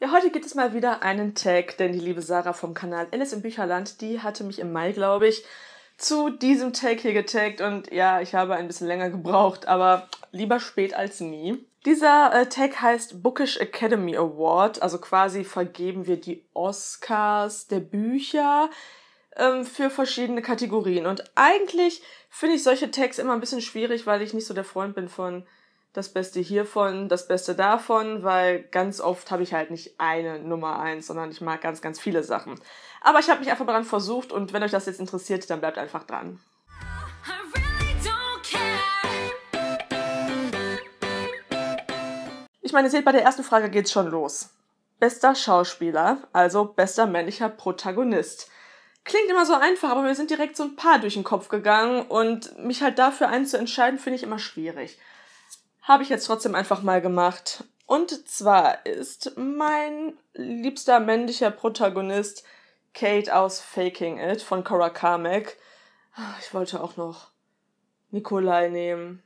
Ja, heute gibt es mal wieder einen Tag, denn die liebe Sarah vom Kanal Alice im Bücherland, die hatte mich im Mai, glaube ich, zu diesem Tag hier getaggt und ja, ich habe ein bisschen länger gebraucht, aber lieber spät als nie. Dieser äh, Tag heißt Bookish Academy Award, also quasi vergeben wir die Oscars der Bücher ähm, für verschiedene Kategorien. Und eigentlich finde ich solche Tags immer ein bisschen schwierig, weil ich nicht so der Freund bin von das Beste hiervon, das Beste davon, weil ganz oft habe ich halt nicht eine Nummer eins, sondern ich mag ganz, ganz viele Sachen. Aber ich habe mich einfach daran versucht und wenn euch das jetzt interessiert, dann bleibt einfach dran. Ich meine, ihr seht, bei der ersten Frage geht's schon los. Bester Schauspieler, also bester männlicher Protagonist. Klingt immer so einfach, aber mir sind direkt so ein paar durch den Kopf gegangen und mich halt dafür einen zu entscheiden, finde ich immer schwierig habe ich jetzt trotzdem einfach mal gemacht. Und zwar ist mein liebster männlicher Protagonist Kate aus Faking It von Cora Carmack. Ich wollte auch noch Nikolai nehmen.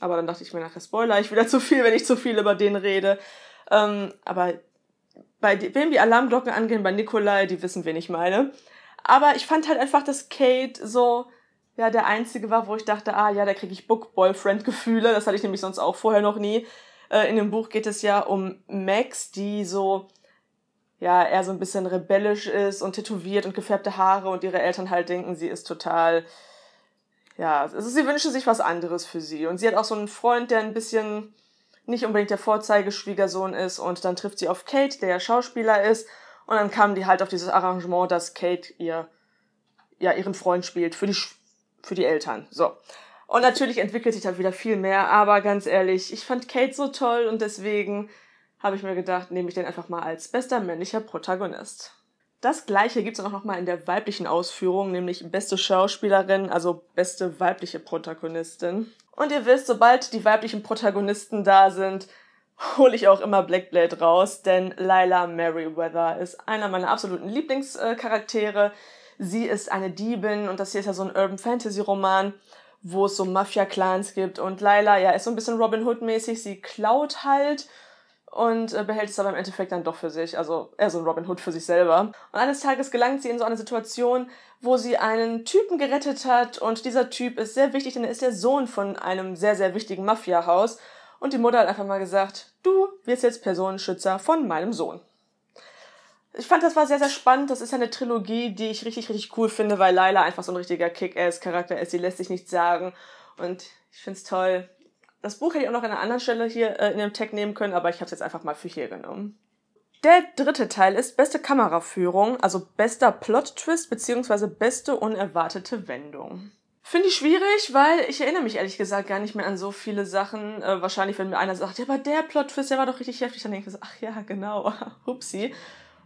Aber dann dachte ich mir nachher, Spoiler, ich wieder zu viel, wenn ich zu viel über den rede. Ähm, aber bei wem die Alarmglocken angehen, bei Nikolai, die wissen, wen ich meine. Aber ich fand halt einfach, dass Kate so ja der einzige war, wo ich dachte, ah ja, da kriege ich Book-Boyfriend-Gefühle. Das hatte ich nämlich sonst auch vorher noch nie. Äh, in dem Buch geht es ja um Max, die so, ja, eher so ein bisschen rebellisch ist und tätowiert und gefärbte Haare und ihre Eltern halt denken, sie ist total, ja, also sie wünschen sich was anderes für sie. Und sie hat auch so einen Freund, der ein bisschen nicht unbedingt der Vorzeigeschwiegersohn ist und dann trifft sie auf Kate, der ja Schauspieler ist und dann kamen die halt auf dieses Arrangement, dass Kate ihr ja ihren Freund spielt für die für die Eltern. So. Und natürlich entwickelt sich da wieder viel mehr, aber ganz ehrlich, ich fand Kate so toll und deswegen habe ich mir gedacht, nehme ich den einfach mal als bester männlicher Protagonist. Das gleiche gibt es auch nochmal in der weiblichen Ausführung, nämlich beste Schauspielerin, also beste weibliche Protagonistin. Und ihr wisst, sobald die weiblichen Protagonisten da sind, hole ich auch immer Black Blade raus, denn Lila Merriweather ist einer meiner absoluten Lieblingscharaktere. Äh, sie ist eine Diebin und das hier ist ja so ein Urban Fantasy Roman, wo es so Mafia-Clans gibt und Laila, ja, ist so ein bisschen Robin Hood-mäßig, sie klaut halt und äh, behält es aber im Endeffekt dann doch für sich, also eher so ein Robin Hood für sich selber. Und eines Tages gelangt sie in so eine Situation, wo sie einen Typen gerettet hat und dieser Typ ist sehr wichtig, denn er ist der Sohn von einem sehr, sehr wichtigen Mafia-Haus und die Mutter hat einfach mal gesagt, du wirst jetzt Personenschützer von meinem Sohn ich fand, das war sehr, sehr spannend. Das ist ja eine Trilogie, die ich richtig, richtig cool finde, weil Laila einfach so ein richtiger Kick-Ass-Charakter ist. Sie lässt sich nichts sagen. Und ich finde es toll. Das Buch hätte ich auch noch an einer anderen Stelle hier äh, in dem Tag nehmen können, aber ich habe es jetzt einfach mal für hier genommen. Der dritte Teil ist beste Kameraführung, also bester Plot-Twist bzw. beste unerwartete Wendung. Finde ich schwierig, weil ich erinnere mich ehrlich gesagt gar nicht mehr an so viele Sachen. Äh, wahrscheinlich, wenn mir einer sagt, ja, aber der Plot-Twist, der war doch richtig heftig, dann denke ich so, ach ja, genau, hupsi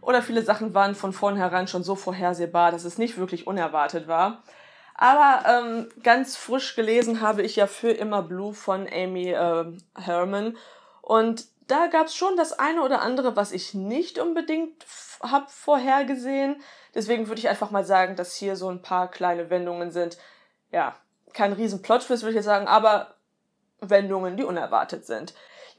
oder viele Sachen waren von vornherein schon so vorhersehbar, dass es nicht wirklich unerwartet war. Aber ähm, ganz frisch gelesen habe ich ja Für immer Blue von Amy äh, Herman. Und da gab es schon das eine oder andere, was ich nicht unbedingt habe vorhergesehen. Deswegen würde ich einfach mal sagen, dass hier so ein paar kleine Wendungen sind. Ja, kein riesen Plot-Twist würde ich jetzt sagen, aber Wendungen, die unerwartet sind.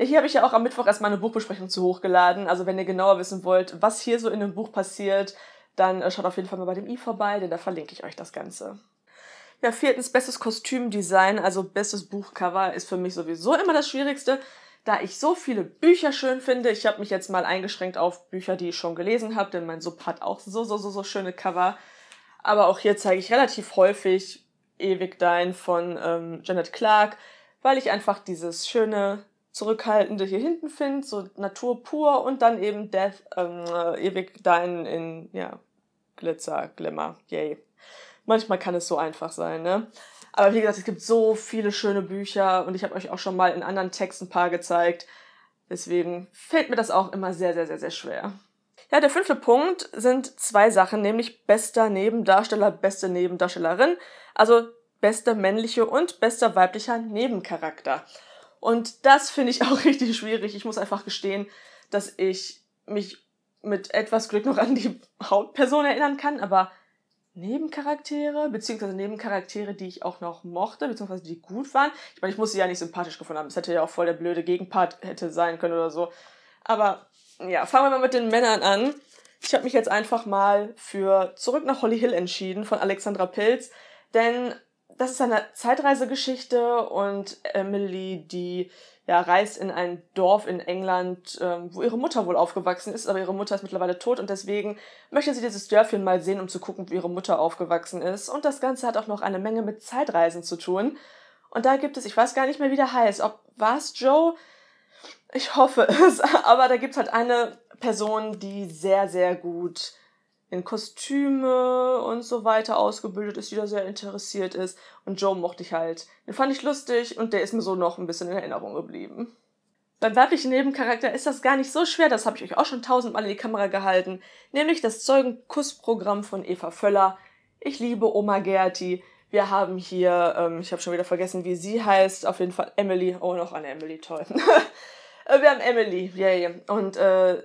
Hier habe ich ja auch am Mittwoch erstmal eine Buchbesprechung zu hochgeladen. Also wenn ihr genauer wissen wollt, was hier so in dem Buch passiert, dann äh, schaut auf jeden Fall mal bei dem i vorbei, denn da verlinke ich euch das Ganze. Ja, viertens, bestes Kostümdesign, also bestes Buchcover ist für mich sowieso immer das Schwierigste, da ich so viele Bücher schön finde. Ich habe mich jetzt mal eingeschränkt auf Bücher, die ich schon gelesen habe, denn mein Sub hat auch so, so, so, so schöne Cover. Aber auch hier zeige ich relativ häufig Ewig Dein von ähm, Janet Clark, weil ich einfach dieses schöne Zurückhaltende hier hinten findet, so Natur pur und dann eben Death, ähm, äh, ewig dein in, ja, Glitzer, Glimmer, yay. Manchmal kann es so einfach sein, ne? Aber wie gesagt, es gibt so viele schöne Bücher und ich habe euch auch schon mal in anderen Texten ein paar gezeigt. Deswegen fällt mir das auch immer sehr, sehr, sehr, sehr schwer. Ja, der fünfte Punkt sind zwei Sachen, nämlich bester Nebendarsteller, beste Nebendarstellerin, also bester männliche und bester weiblicher Nebencharakter. Und das finde ich auch richtig schwierig. Ich muss einfach gestehen, dass ich mich mit etwas Glück noch an die Hauptperson erinnern kann, aber Nebencharaktere, beziehungsweise Nebencharaktere, die ich auch noch mochte, beziehungsweise die gut waren. Ich meine, ich muss sie ja nicht sympathisch gefunden haben. Es hätte ja auch voll der blöde Gegenpart hätte sein können oder so. Aber ja, fangen wir mal mit den Männern an. Ich habe mich jetzt einfach mal für Zurück nach Holly Hill entschieden von Alexandra Pilz, denn das ist eine Zeitreisegeschichte und Emily, die ja, reist in ein Dorf in England, ähm, wo ihre Mutter wohl aufgewachsen ist, aber ihre Mutter ist mittlerweile tot und deswegen möchte sie dieses Dörfchen mal sehen, um zu gucken, wie ihre Mutter aufgewachsen ist. Und das Ganze hat auch noch eine Menge mit Zeitreisen zu tun. Und da gibt es, ich weiß gar nicht mehr, wie der heißt, ob war's Joe? Ich hoffe es, aber da gibt's halt eine Person, die sehr, sehr gut in Kostüme und so weiter ausgebildet ist, die da sehr interessiert ist. Und Joe mochte ich halt. Den fand ich lustig und der ist mir so noch ein bisschen in Erinnerung geblieben. Beim weiblichen Nebencharakter ist das gar nicht so schwer, das habe ich euch auch schon tausendmal in die Kamera gehalten, nämlich das Zeugenkussprogramm von Eva Völler. Ich liebe Oma Gerti. Wir haben hier, ähm, ich habe schon wieder vergessen, wie sie heißt, auf jeden Fall Emily. Oh, noch eine Emily, toll. Äh, wir haben Emily, yay. Und äh,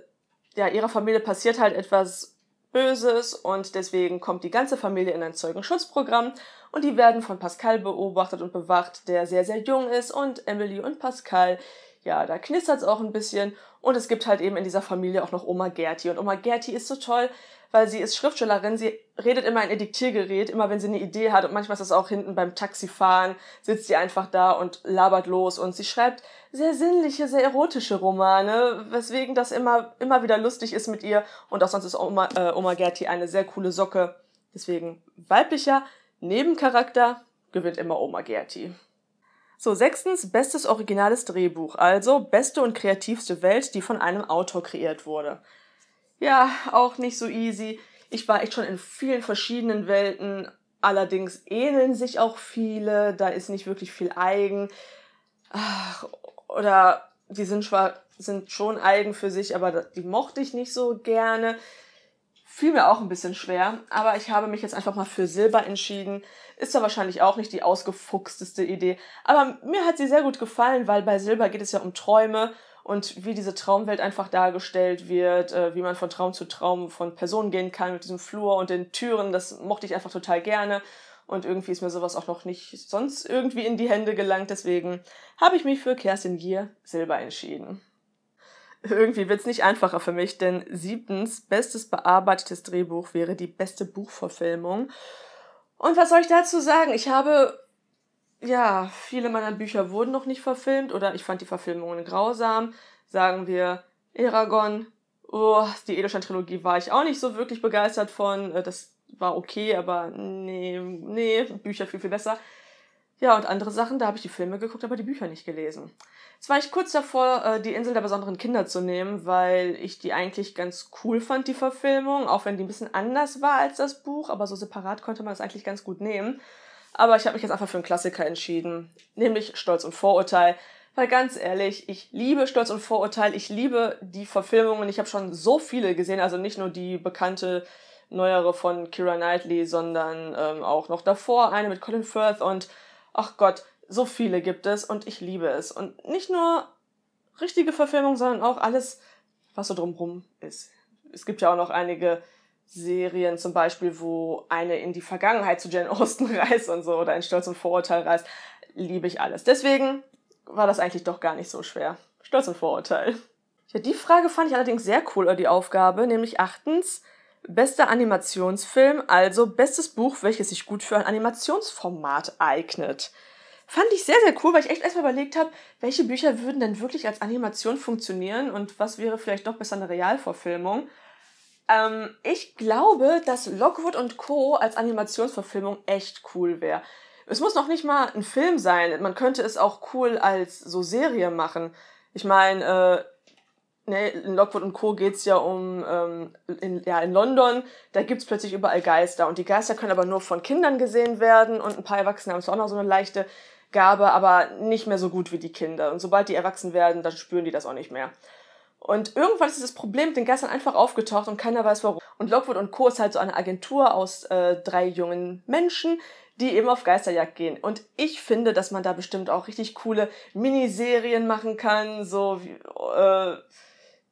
ja, ihrer Familie passiert halt etwas Böses und deswegen kommt die ganze Familie in ein Zeugenschutzprogramm und die werden von Pascal beobachtet und bewacht, der sehr, sehr jung ist und Emily und Pascal, ja, da knistert es auch ein bisschen und es gibt halt eben in dieser Familie auch noch Oma Gerti. Und Oma Gerti ist so toll, weil sie ist Schriftstellerin, sie redet immer ein Ediktiergerät, immer wenn sie eine Idee hat und manchmal ist das auch hinten beim Taxifahren, sitzt sie einfach da und labert los und sie schreibt sehr sinnliche, sehr erotische Romane, weswegen das immer, immer wieder lustig ist mit ihr und auch sonst ist Oma, äh, Oma Gerti eine sehr coole Socke. Deswegen weiblicher Nebencharakter gewinnt immer Oma Gerti. So, sechstens, bestes originales Drehbuch, also beste und kreativste Welt, die von einem Autor kreiert wurde. Ja, auch nicht so easy. Ich war echt schon in vielen verschiedenen Welten, allerdings ähneln sich auch viele, da ist nicht wirklich viel eigen. Ach, oder die sind zwar sind schon eigen für sich, aber die mochte ich nicht so gerne fiel mir auch ein bisschen schwer, aber ich habe mich jetzt einfach mal für Silber entschieden. Ist ja wahrscheinlich auch nicht die ausgefuchsteste Idee, aber mir hat sie sehr gut gefallen, weil bei Silber geht es ja um Träume und wie diese Traumwelt einfach dargestellt wird, äh, wie man von Traum zu Traum von Personen gehen kann mit diesem Flur und den Türen, das mochte ich einfach total gerne. Und irgendwie ist mir sowas auch noch nicht sonst irgendwie in die Hände gelangt. Deswegen habe ich mich für Kerstin Gier Silber entschieden. Irgendwie wird es nicht einfacher für mich, denn siebtens, bestes bearbeitetes Drehbuch wäre die beste Buchverfilmung. Und was soll ich dazu sagen? Ich habe, ja, viele meiner Bücher wurden noch nicht verfilmt oder ich fand die Verfilmungen grausam. Sagen wir Eragon, oh, die Edelstein-Trilogie war ich auch nicht so wirklich begeistert von. Äh, das war okay, aber nee, nee, Bücher viel, viel besser. Ja, und andere Sachen, da habe ich die Filme geguckt, aber die Bücher nicht gelesen. Jetzt war ich kurz davor, äh, die Insel der besonderen Kinder zu nehmen, weil ich die eigentlich ganz cool fand, die Verfilmung, auch wenn die ein bisschen anders war als das Buch, aber so separat konnte man es eigentlich ganz gut nehmen. Aber ich habe mich jetzt einfach für einen Klassiker entschieden, nämlich Stolz und Vorurteil. Weil ganz ehrlich, ich liebe Stolz und Vorurteil, ich liebe die Verfilmungen, ich habe schon so viele gesehen, also nicht nur die bekannte neuere von Kira Knightley, sondern ähm, auch noch davor eine mit Colin Firth und ach Gott, so viele gibt es und ich liebe es. Und nicht nur richtige Verfilmung, sondern auch alles, was so drumrum ist. Es gibt ja auch noch einige Serien zum Beispiel, wo eine in die Vergangenheit zu Jane Austen reist und so oder in Stolz und Vorurteil reist. Liebe ich alles. Deswegen war das eigentlich doch gar nicht so schwer. Stolz und Vorurteil. Ja, die Frage fand ich allerdings sehr cool, die Aufgabe, nämlich achtens, Bester Animationsfilm, also bestes Buch, welches sich gut für ein Animationsformat eignet. Fand ich sehr, sehr cool, weil ich echt erstmal überlegt habe, welche Bücher würden denn wirklich als Animation funktionieren und was wäre vielleicht doch besser eine Realverfilmung. Ähm, ich glaube, dass Lockwood und Co. als Animationsverfilmung echt cool wäre. Es muss noch nicht mal ein Film sein. Man könnte es auch cool als so Serie machen. Ich meine, äh, ne, in Lockwood und Co. geht's ja um, ähm, in, ja, in London, da gibt's plötzlich überall Geister. Und die Geister können aber nur von Kindern gesehen werden und ein paar Erwachsene haben zwar auch noch so eine leichte Gabe, aber nicht mehr so gut wie die Kinder. Und sobald die erwachsen werden, dann spüren die das auch nicht mehr. Und irgendwann ist das Problem mit den Geistern einfach aufgetaucht und keiner weiß warum. Und Lockwood und Co. ist halt so eine Agentur aus äh, drei jungen Menschen, die eben auf Geisterjagd gehen. Und ich finde, dass man da bestimmt auch richtig coole Miniserien machen kann, so wie, äh,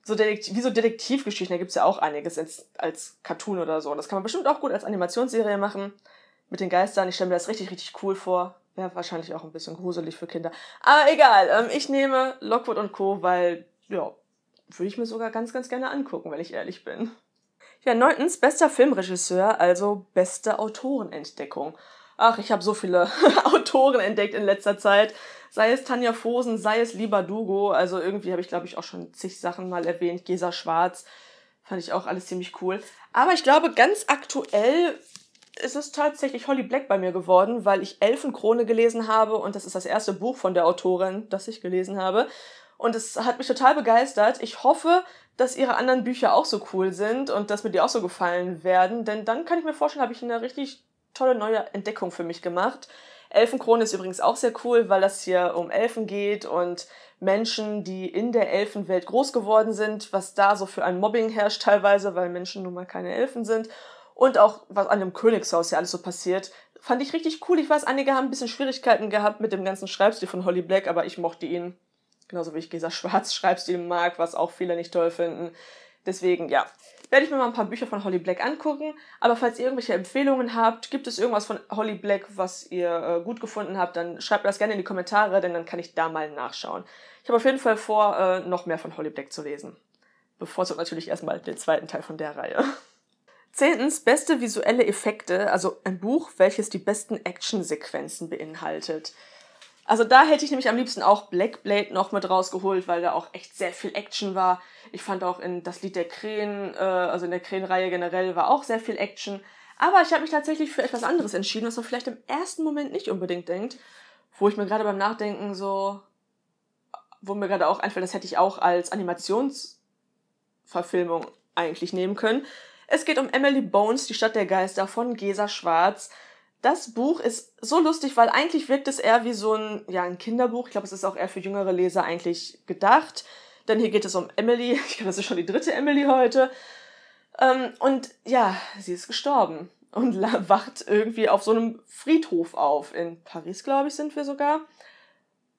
so Detektiv, wie so Detektivgeschichten, da gibt's ja auch einiges als, als Cartoon oder so. Und das kann man bestimmt auch gut als Animationsserie machen mit den Geistern. Ich stelle mir das richtig, richtig cool vor. Wäre wahrscheinlich auch ein bisschen gruselig für Kinder. Aber egal, ähm, ich nehme Lockwood und Co., weil, ja, würde ich mir sogar ganz, ganz gerne angucken, wenn ich ehrlich bin. Ja, neuntens, bester Filmregisseur, also beste Autorenentdeckung. Ach, ich habe so viele Autoren entdeckt in letzter Zeit sei es Tanja Fosen, sei es Lieber Dugo. Also irgendwie habe ich, glaube ich, auch schon zig Sachen mal erwähnt. Gesa Schwarz fand ich auch alles ziemlich cool. Aber ich glaube, ganz aktuell ist es tatsächlich Holly Black bei mir geworden, weil ich Elfenkrone gelesen habe und das ist das erste Buch von der Autorin, das ich gelesen habe. Und es hat mich total begeistert. Ich hoffe, dass ihre anderen Bücher auch so cool sind und dass mir die auch so gefallen werden, denn dann kann ich mir vorstellen, habe ich eine richtig tolle neue Entdeckung für mich gemacht. Elfenkrone ist übrigens auch sehr cool, weil das hier um Elfen geht und Menschen, die in der Elfenwelt groß geworden sind, was da so für ein Mobbing herrscht teilweise, weil Menschen nun mal keine Elfen sind. Und auch, was an dem Königshaus ja alles so passiert, fand ich richtig cool. Ich weiß, einige haben ein bisschen Schwierigkeiten gehabt mit dem ganzen Schreibstil von Holly Black, aber ich mochte ihn. Genauso wie ich Gesa Schwarz Schreibstil mag, was auch viele nicht toll finden. Deswegen, ja, werde ich mir mal ein paar Bücher von Holly Black angucken. Aber falls ihr irgendwelche Empfehlungen habt, gibt es irgendwas von Holly Black, was ihr äh, gut gefunden habt, dann schreibt das gerne in die Kommentare, denn dann kann ich da mal nachschauen. Ich habe auf jeden Fall vor, äh, noch mehr von Holly Black zu lesen. Bevorzugt natürlich erstmal den zweiten Teil von der Reihe. Zehntens, beste visuelle Effekte, also ein Buch, welches die besten Actionsequenzen beinhaltet. Also da hätte ich nämlich am liebsten auch Blackblade noch mit rausgeholt, weil da auch echt sehr viel Action war. Ich fand auch in das Lied der Krähen, äh, also in der Krähenreihe generell war auch sehr viel Action. Aber ich habe mich tatsächlich für etwas anderes entschieden, was man vielleicht im ersten Moment nicht unbedingt denkt, wo ich mir gerade beim Nachdenken so, wo mir gerade auch einfällt, das hätte ich auch als Animationsverfilmung eigentlich nehmen können. Es geht um Emily Bones, die Stadt der Geister von Gesa Schwarz. Das Buch ist so lustig, weil eigentlich wirkt es eher wie so ein, ja, ein Kinderbuch. Ich glaube, es ist auch eher für jüngere Leser eigentlich gedacht. Denn hier geht es um Emily. Ich glaube, das ist schon die dritte Emily heute. Ähm, und ja, sie ist gestorben und wacht irgendwie auf so einem Friedhof auf. In Paris, glaube ich, sind wir sogar.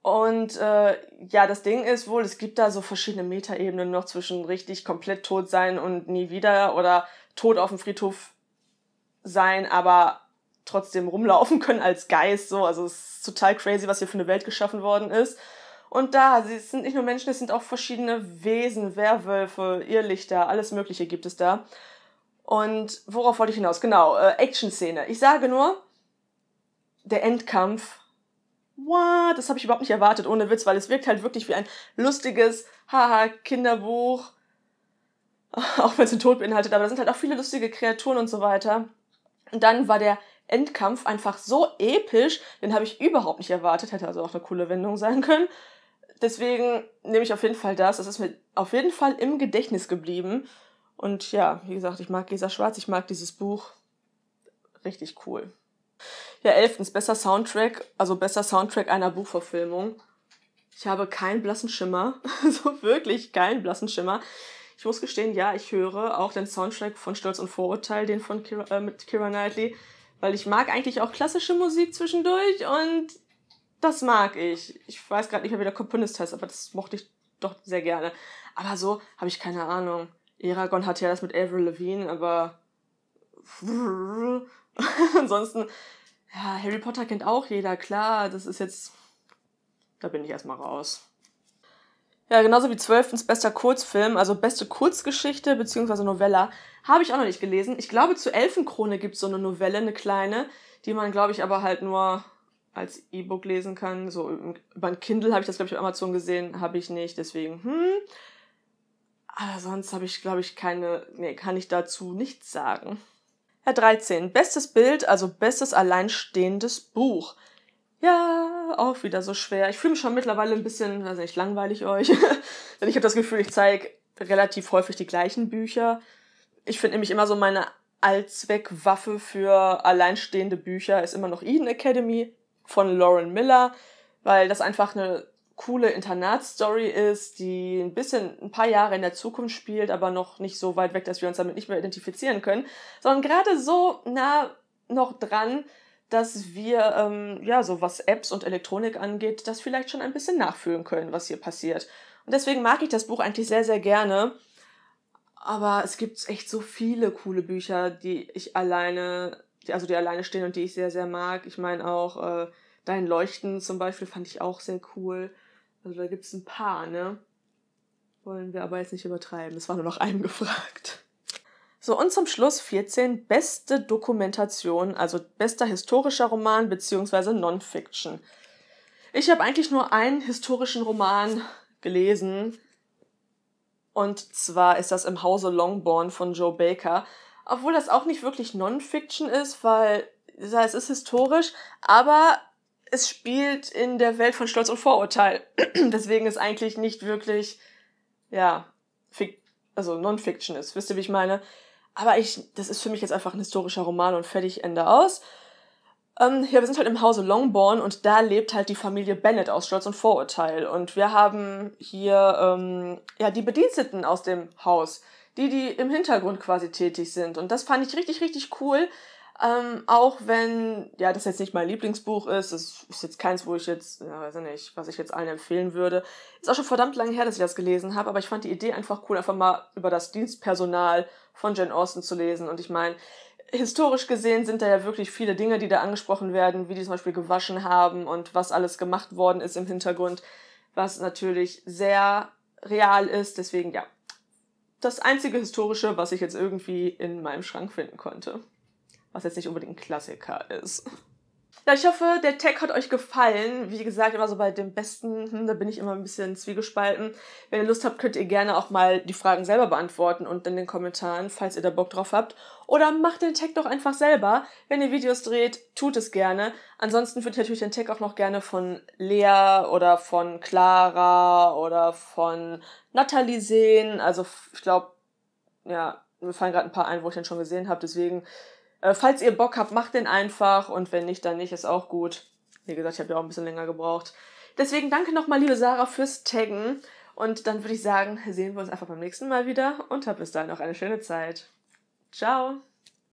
Und äh, ja, das Ding ist wohl, es gibt da so verschiedene Metaebenen noch zwischen richtig komplett tot sein und nie wieder oder tot auf dem Friedhof sein, aber trotzdem rumlaufen können als Geist. So. Also es ist total crazy, was hier für eine Welt geschaffen worden ist. Und da, es sind nicht nur Menschen, es sind auch verschiedene Wesen, Werwölfe, Irrlichter, alles Mögliche gibt es da. Und worauf wollte ich hinaus? Genau, äh, Action-Szene. Ich sage nur, der Endkampf. What? Das habe ich überhaupt nicht erwartet, ohne Witz, weil es wirkt halt wirklich wie ein lustiges, haha, Kinderbuch. Auch wenn es den Tod beinhaltet, aber da sind halt auch viele lustige Kreaturen und so weiter. Und dann war der Endkampf einfach so episch, den habe ich überhaupt nicht erwartet, hätte also auch eine coole Wendung sein können. Deswegen nehme ich auf jeden Fall das, es ist mir auf jeden Fall im Gedächtnis geblieben. Und ja, wie gesagt, ich mag Gesa Schwarz, ich mag dieses Buch. Richtig cool. Ja, elftens, besser Soundtrack, also besser Soundtrack einer Buchverfilmung. Ich habe keinen blassen Schimmer, so wirklich keinen blassen Schimmer. Ich muss gestehen, ja, ich höre auch den Soundtrack von Stolz und Vorurteil, den von Kira, äh, mit Kira Knightley weil ich mag eigentlich auch klassische Musik zwischendurch und das mag ich. Ich weiß gerade nicht mehr, wie der Komponist heißt, aber das mochte ich doch sehr gerne. Aber so habe ich keine Ahnung. Eragon hatte ja das mit Avril Levine, aber ansonsten, ja, Harry Potter kennt auch jeder, klar, das ist jetzt, da bin ich erstmal raus. Ja, genauso wie zwölftens bester Kurzfilm, also beste Kurzgeschichte beziehungsweise Novella, habe ich auch noch nicht gelesen. Ich glaube, zu Elfenkrone gibt es so eine Novelle, eine kleine, die man, glaube ich, aber halt nur als E-Book lesen kann. So über ein Kindle habe ich das, glaube ich, auf Amazon gesehen, habe ich nicht, deswegen, hm. Aber sonst habe ich, glaube ich, keine, nee, kann ich dazu nichts sagen. Herr 13, bestes Bild, also bestes alleinstehendes Buch. Ja, auch wieder so schwer. Ich fühle mich schon mittlerweile ein bisschen, also ich langweilig euch. Denn ich habe das Gefühl, ich zeige relativ häufig die gleichen Bücher. Ich finde nämlich immer so meine Allzweckwaffe für alleinstehende Bücher ist immer noch Eden Academy von Lauren Miller, weil das einfach eine coole Internatsstory ist, die ein bisschen ein paar Jahre in der Zukunft spielt, aber noch nicht so weit weg, dass wir uns damit nicht mehr identifizieren können, sondern gerade so nah noch dran, dass wir, ähm, ja, so was Apps und Elektronik angeht, das vielleicht schon ein bisschen nachfühlen können, was hier passiert. Und deswegen mag ich das Buch eigentlich sehr, sehr gerne. Aber es gibt echt so viele coole Bücher, die ich alleine, die, also die alleine stehen und die ich sehr, sehr mag. Ich meine auch äh, Dein Leuchten zum Beispiel fand ich auch sehr cool. Also da gibt es ein paar, ne? Wollen wir aber jetzt nicht übertreiben. Es war nur noch einem gefragt. So, und zum Schluss 14, beste Dokumentation, also bester historischer Roman bzw. Non-Fiction. Ich habe eigentlich nur einen historischen Roman gelesen. Und zwar ist das Im Hause Longbourn von Joe Baker. Obwohl das auch nicht wirklich Non-Fiction ist, weil ja, es ist historisch, aber es spielt in der Welt von Stolz und Vorurteil. Deswegen ist eigentlich nicht wirklich, ja, Fik also Non-Fiction ist. Wisst ihr, wie ich meine? Aber ich, das ist für mich jetzt einfach ein historischer Roman und fertig, Ende aus. Ähm, ja, wir sind halt im Hause Longbourn und da lebt halt die Familie Bennett aus Stolz und Vorurteil. Und wir haben hier ähm, ja die Bediensteten aus dem Haus, die, die im Hintergrund quasi tätig sind. Und das fand ich richtig, richtig cool, ähm, auch wenn, ja, das jetzt nicht mein Lieblingsbuch ist, das ist jetzt keins, wo ich jetzt, ja, äh, weiß ich nicht, was ich jetzt allen empfehlen würde. Ist auch schon verdammt lange her, dass ich das gelesen habe, aber ich fand die Idee einfach cool, einfach mal über das Dienstpersonal von Jane Austen zu lesen. Und ich meine, historisch gesehen sind da ja wirklich viele Dinge, die da angesprochen werden, wie die zum Beispiel gewaschen haben und was alles gemacht worden ist im Hintergrund, was natürlich sehr real ist. Deswegen, ja, das einzige historische, was ich jetzt irgendwie in meinem Schrank finden konnte was jetzt nicht unbedingt ein Klassiker ist. Ja, ich hoffe, der Tag hat euch gefallen. Wie gesagt, immer so bei dem Besten, hm, da bin ich immer ein bisschen zwiegespalten. Wenn ihr Lust habt, könnt ihr gerne auch mal die Fragen selber beantworten und in den Kommentaren, falls ihr da Bock drauf habt. Oder macht den Tag doch einfach selber. Wenn ihr Videos dreht, tut es gerne. Ansonsten würde ich natürlich den Tag auch noch gerne von Lea oder von Clara oder von Nathalie sehen. Also ich glaube, ja, mir fallen gerade ein paar ein, wo ich den schon gesehen habe. Deswegen äh, falls ihr Bock habt, macht den einfach und wenn nicht, dann nicht, ist auch gut. Wie gesagt, ich habe ja auch ein bisschen länger gebraucht. Deswegen danke nochmal, liebe Sarah, fürs Taggen. Und dann würde ich sagen, sehen wir uns einfach beim nächsten Mal wieder und habt bis dahin noch eine schöne Zeit. Ciao!